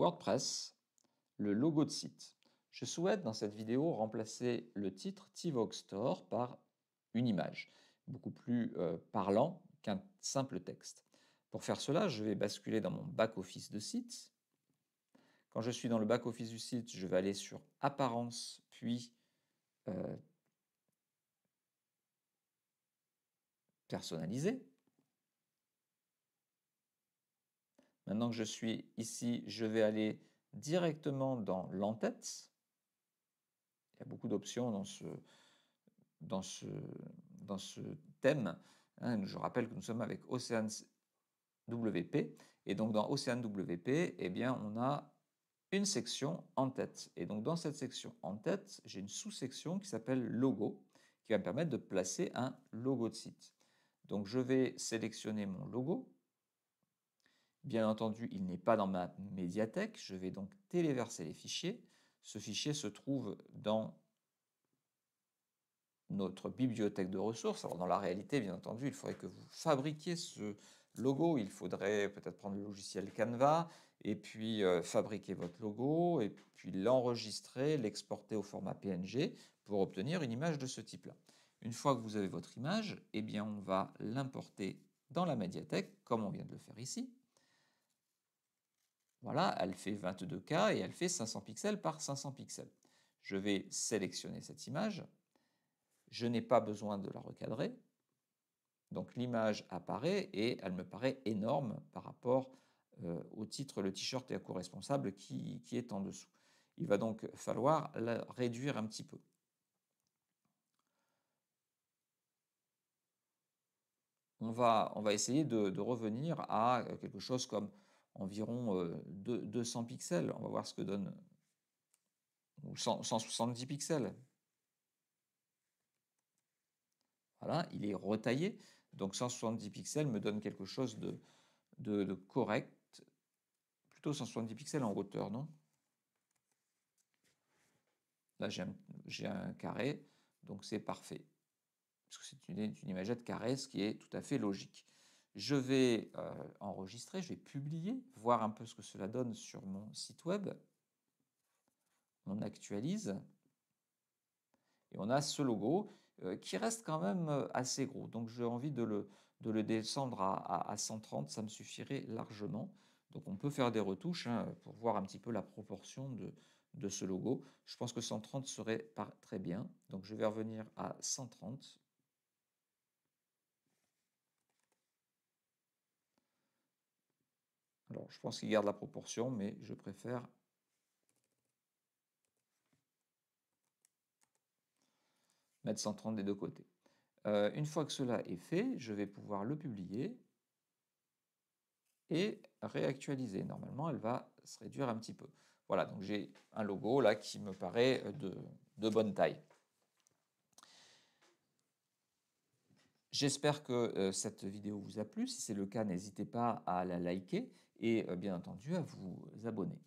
WordPress, le logo de site. Je souhaite dans cette vidéo remplacer le titre Tivox Store par une image, beaucoup plus euh, parlant qu'un simple texte. Pour faire cela, je vais basculer dans mon back-office de site. Quand je suis dans le back-office du site, je vais aller sur Apparence, puis euh, Personnaliser. Maintenant que je suis ici, je vais aller directement dans l'entête. Il y a beaucoup d'options dans ce, dans, ce, dans ce thème. Hein. je rappelle que nous sommes avec Océan WP. Et donc dans Ocean WP, eh bien, on a une section en tête. Et donc dans cette section en tête, j'ai une sous-section qui s'appelle logo, qui va me permettre de placer un logo de site. Donc je vais sélectionner mon logo. Bien entendu, il n'est pas dans ma médiathèque. Je vais donc téléverser les fichiers. Ce fichier se trouve dans notre bibliothèque de ressources. Alors dans la réalité, bien entendu, il faudrait que vous fabriquiez ce logo. Il faudrait peut-être prendre le logiciel Canva et puis euh, fabriquer votre logo et puis l'enregistrer, l'exporter au format PNG pour obtenir une image de ce type-là. Une fois que vous avez votre image, eh bien on va l'importer dans la médiathèque, comme on vient de le faire ici. Voilà, elle fait 22K et elle fait 500 pixels par 500 pixels. Je vais sélectionner cette image. Je n'ai pas besoin de la recadrer. Donc l'image apparaît et elle me paraît énorme par rapport euh, au titre Le t-shirt est co responsable qui, est en dessous. Il va donc falloir la réduire un petit peu. On va, on va, essayer de, revenir à euh, quelque chose comme environ 200 euh, pixels. On va voir ce que donne. Ou 170 pixels. Voilà, il est retaillé. Donc 170 pixels me donne quelque chose de, correct. Plutôt 170 pixels en hauteur, non Là, j'ai un, carré, donc c'est parfait. Parce que c'est une, imagette carré, ce qui est tout à fait logique. Je vais euh, enregistrer, je vais publier, voir un peu ce que cela donne sur mon site web. On actualise. Et on a ce logo euh, qui reste quand même euh, assez gros. Donc j'ai envie de le, descendre à, 130, ça me suffirait largement. Donc on peut faire des retouches hein, pour voir un petit peu la proportion de, ce logo. Je pense que 130 serait pas très bien. Donc je vais revenir à 130. Alors, je pense qu'il garde la proportion, mais je préfère mettre 130 des deux côtés. Euh, une fois que cela est fait, je vais pouvoir le publier et réactualiser. Normalement, elle va se réduire un petit peu. Voilà, donc j'ai un logo là qui me paraît de bonne taille. J'espère que euh, cette vidéo vous a plu. Si c'est le cas, n'hésitez pas à la liker et euh, bien entendu à vous abonner.